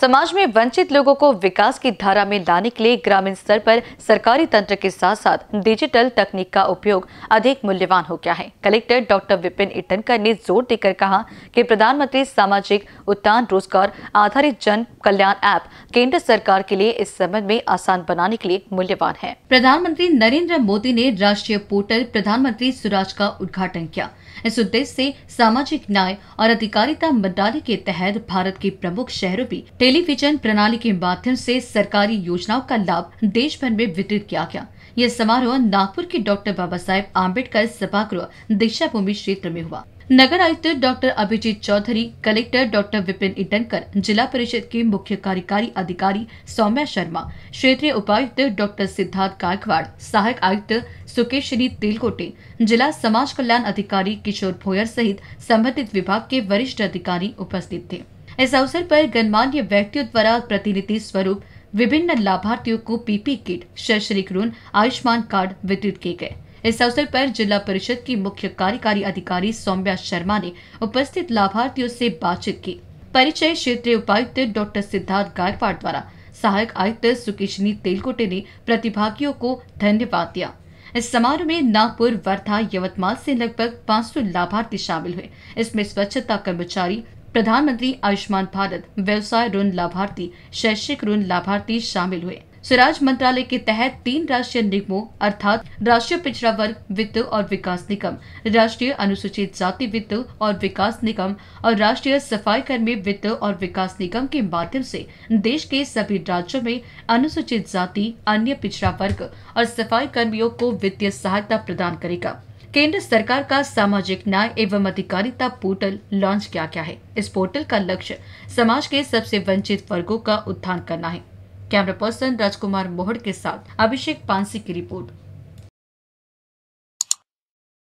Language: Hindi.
समाज में वंचित लोगों को विकास की धारा में लाने के लिए ग्रामीण स्तर पर सरकारी तंत्र के साथ साथ डिजिटल तकनीक का उपयोग अधिक मूल्यवान हो गया है कलेक्टर डॉक्टर विपिन इटनकर ने जोर देकर कहा कि प्रधानमंत्री सामाजिक उत्थान रोजगार आधारित जन कल्याण ऐप केंद्र सरकार के लिए इस संबंध में आसान बनाने के लिए मूल्यवान है प्रधानमंत्री नरेंद्र मोदी ने राष्ट्रीय पोर्टल प्रधानमंत्री स्वराज का उद्घाटन किया इस उद्देश्य से सामाजिक न्याय और अधिकारिता मंत्रालय के तहत भारत के प्रमुख शहरों में टेलीविजन प्रणाली के माध्यम से सरकारी योजनाओं का लाभ देश भर में वितरित किया गया यह समारोह नागपुर के डॉक्टर बाबा साहेब आम्बेडकर सभागृह भूमि क्षेत्र में हुआ नगर आयुक्त doctor Abhijeet Chaudhary collector doctor Vipin Itankar जिला परिषद के मुख्य कार्यकारी अधिकारी सौम्या शर्मा क्षेत्रीय उपायुक्त डॉक्टर सिद्धार्थ गायकवाड़ सहायक आयुक्त सुकेशनी तेलकोटे जिला समाज कल्याण अधिकारी किशोर भोयर सहित संबंधित विभाग के वरिष्ठ अधिकारी उपस्थित थे इस अवसर पर गणमान्य व्यक्तियों द्वारा प्रतिनिधि स्वरूप विभिन्न लाभार्थियों को पीपी किट शैक्षणिक ऋण आयुष्मान कार्ड वितरित किए गए इस अवसर पर जिला परिषद की मुख्य कार्यकारी अधिकारी सौम्या शर्मा ने उपस्थित लाभार्थियों से बातचीत की परिचय क्षेत्रीय उपायुक्त डॉक्टर सिद्धार्थ गायकवाड़ द्वारा सहायक आयुक्त सुकेशनी तेलकोटे ने प्रतिभागियों को धन्यवाद दिया इस समारोह में नागपुर वर्धा यवतमाल से लगभग 500 लाभार्थी शामिल हुए इसमें स्वच्छता कर्मचारी प्रधानमंत्री आयुष्मान भारत व्यवसाय ऋण लाभार्थी शैक्षिक ऋण लाभार्थी शामिल हुए स्वराज मंत्रालय के तहत तीन राष्ट्रीय निगमों अर्थात राष्ट्रीय पिछड़ा वर्ग वित्त और विकास निगम राष्ट्रीय अनुसूचित जाति वित्त और विकास निगम और राष्ट्रीय सफाई कर्मी वित्त और विकास निगम के माध्यम से देश के सभी राज्यों में अनुसूचित जाति अन्य पिछड़ा वर्ग और सफाई कर्मियों को वित्तीय सहायता प्रदान करेगा केंद्र सरकार का सामाजिक न्याय एवं अधिकारिता पोर्टल लॉन्च किया गया है इस पोर्टल का लक्ष्य समाज के सबसे वंचित वर्गों का उत्थान करना है कैमरा पर्सन राजकुमार मोहड़ के साथ अभिषेक पांसी की रिपोर्ट